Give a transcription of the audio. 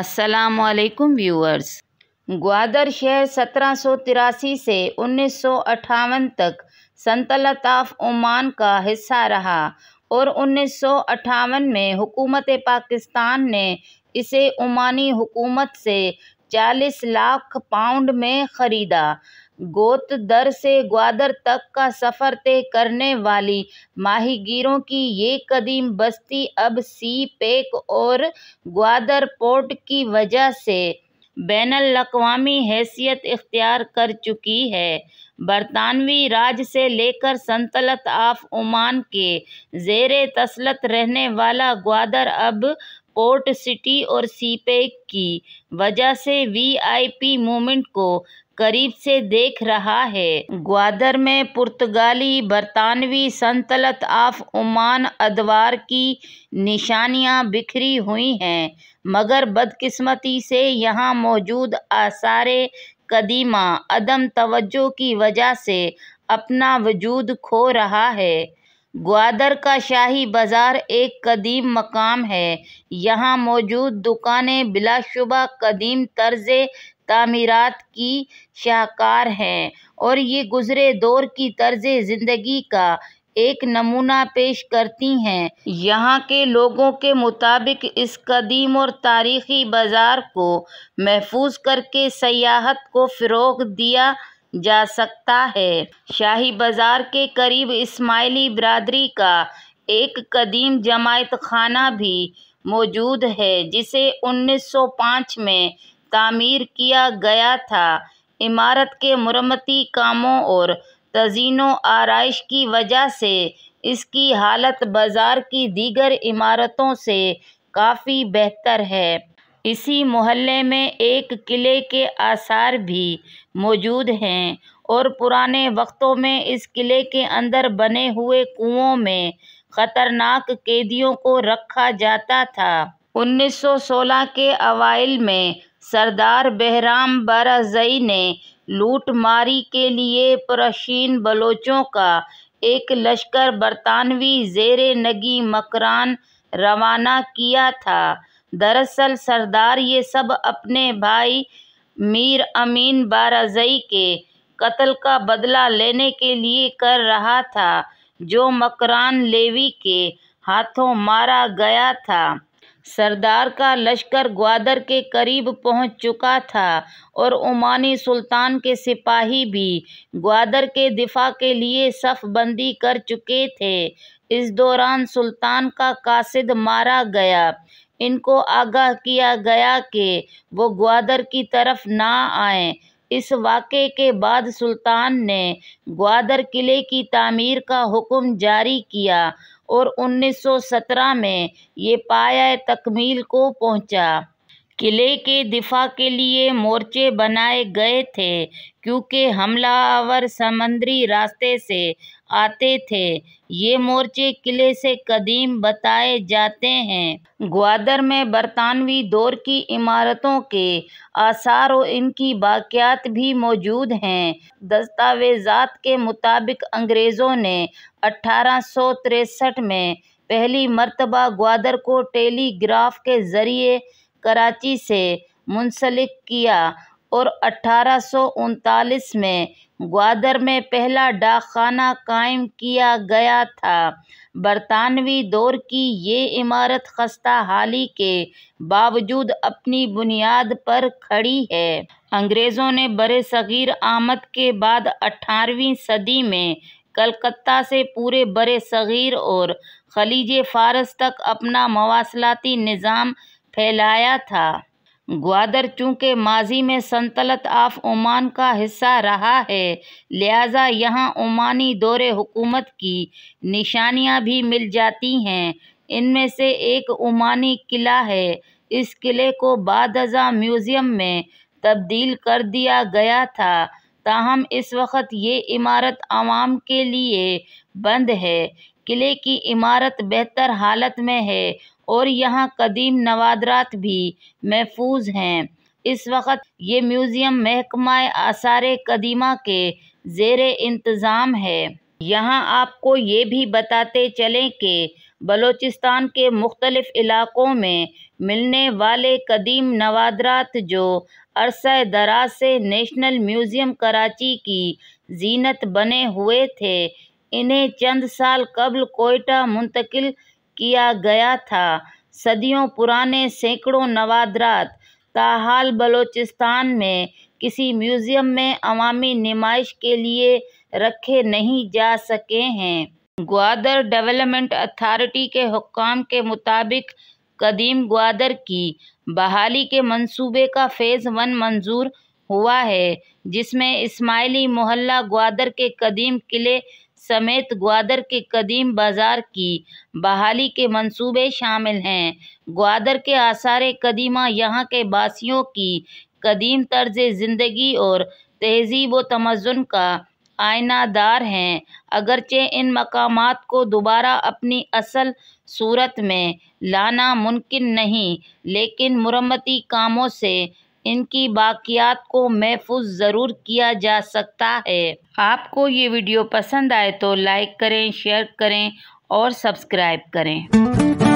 वालेकुम व्यूअर्स ग्वादर शहर सत्रह सौ तिरासी से उन्नीस सौ अट्ठावन तक संतलत आफ ओमान का हिस्सा रहा और उन्नीस सौ अट्ठावन में हुकूमत पाकिस्तान ने इसे ओमानी हुकूमत से चालीस लाख पाउंड में ख़रीदा गोतदर से ग्वादर तक का सफ़र तय करने वाली माहीगीरों की ये कदीम बस्ती अब सी पैक और ग्वादर पोर्ट की वजह से बैन अवी हैसियत इख्तियार कर चुकी है बरतानवी राज से लेकर संतलत आफ ओमान के जेर तसलत रहने वाला ग्वादर अब पोर्ट सिटी और सीपेक की वजह से वीआईपी मूवमेंट को करीब से देख रहा है ग्वादर में पुर्तगाली बरतानवी संतलत ऑफ उमान अदवार की निशानियां बिखरी हुई हैं मगर बदकिस्मती से यहाँ मौजूद आसार कदीमा अदम तवज्जो की वजह से अपना वजूद खो रहा है ग्वादर का शाही बाज़ार एक कदीम मकाम है यहाँ मौजूद दुकानें बिलाशुबा कदीम तर्ज तामीरात की शाहकार हैं और ये गुज़रे दौर की तर्ज़ ज़िंदगी का एक नमूना पेश करती हैं यहाँ के लोगों के मुताबिक इस कदीम और तारीख़ी बाज़ार को महफूज करके सयाहत को फ़रोग दिया जा सकता है शाही बाज़ार के करीब इस्माइली बरदरी का एक कदीम जमायत खाना भी मौजूद है जिसे 1905 में तामीर किया गया था इमारत के मरम्मती कामों और तजीनों आरइश की वजह से इसकी हालत बाज़ार की दीगर इमारतों से काफ़ी बेहतर है इसी मोहल्ले में एक किले के आसार भी मौजूद हैं और पुराने वक्तों में इस किले के अंदर बने हुए कुओं में ख़तरनाक कैदियों को रखा जाता था 1916 के अवाइल में सरदार बहराम बाराजई ने लूटमारी के लिए प्रशीन बलोचों का एक लश्कर बरतानवी जेर नगी मकरान रवाना किया था दरअसल सरदार ये सब अपने भाई मीर अमीन बाराजई के कत्ल का बदला लेने के लिए कर रहा था जो मकरान लेवी के हाथों मारा गया था सरदार का लश्कर ग्वादर के करीब पहुंच चुका था और ओमानी सुल्तान के सिपाही भी ग्वादर के दिफा के लिए सफ़बंदी कर चुके थे इस दौरान सुल्तान का कासिद मारा गया इनको आगाह किया गया कि वो ग्वादर की तरफ ना आए इस वाक़े के बाद सुल्तान ने ग्वादर किले की तामीर का हुक्म जारी किया और 1917 में ये पाया तकमील को पहुंचा। किले के दिफा के लिए मोर्चे बनाए गए थे क्योंकि हमलावर समंदरी रास्ते से आते थे ये मोर्चे किले से कदीम बताए जाते हैं ग्वादर में बरतानवी दौर की इमारतों के आसार और इनकी बाक़ियात भी मौजूद हैं दस्तावेजात के मुताबिक अंग्रेज़ों ने अठारह में पहली मर्तबा ग्वादर को टेलीग्राफ के ज़रिए कराची से मुंसलिक किया और अठारह में ग्वादर में पहला डाकखाना कायम किया गया था बरतानवी दौर की ये इमारत खस्ता हाली के बावजूद अपनी बुनियाद पर खड़ी है अंग्रेज़ों ने बर सग़ीर आमद के बाद अठारहवीं सदी में कलकत्ता से पूरे बर सग़ीर और खलीज फ़ारस तक अपना मवासलाती निज़ाम फैलाया था ग्वादर चूँकि माजी में संतलत आफ ओमान का हिस्सा रहा है लिहाजा यहाँ ओमानी दौर हुकूमत की निशानियाँ भी मिल जाती हैं इनमें से एक ओमानी किला है इस किले को बाद म्यूज़ियम में तब्दील कर दिया गया था ताहम इस वक्त ये इमारत आवाम के लिए बंद है किले की इमारत बेहतर हालत में है और यहाँ कदीम नवादरात भी महफूज हैं इस वक्त ये म्यूज़ियम महकमा आसार कदीमा के ज़ेर इंतज़ाम है यहाँ आपको ये भी बताते चलें कि बलोचिस्तान के मुख्तलिफ़ इलाक़ों में मिलने वाले कदीम नवादरात जो अरसा दराज से नेशनल म्यूज़ियम कराची की जीनत बने हुए थे इन्हें चंद साल कबल कोयटा मुंतकिल किया गया था सदियों पुराने सैकड़ों नवादरात ताहाल बलोचिस्तान में किसी म्यूज़ियम में अवामी नुमाइश के लिए रखे नहीं जा सके हैं ग्वादर डेवलपमेंट अथॉरिटी के हुक्म के मुताबिक कदीम ग्वादर की बहाली के मंसूबे का फ़ेज़ वन मंजूर हुआ है जिसमें इस्माइली मोहल्ला ग्वादर के कदीम किले समेत ग्वादर के कदीम बाज़ार की बहाली के मंसूबे शामिल हैं ग्वादर के आसार कदीमा यहाँ के बासियों की कदीम तर्ज ज़िंदगी और तहजीब व तमज़न का आयनादार हैं अगरचे इन मकाम को दोबारा अपनी असल सूरत में लाना मुमकिन नहीं लेकिन मरम्मती कामों से इनकी बाक़ियात को महफूज ज़रूर किया जा सकता है आपको ये वीडियो पसंद आए तो लाइक करें शेयर करें और सब्सक्राइब करें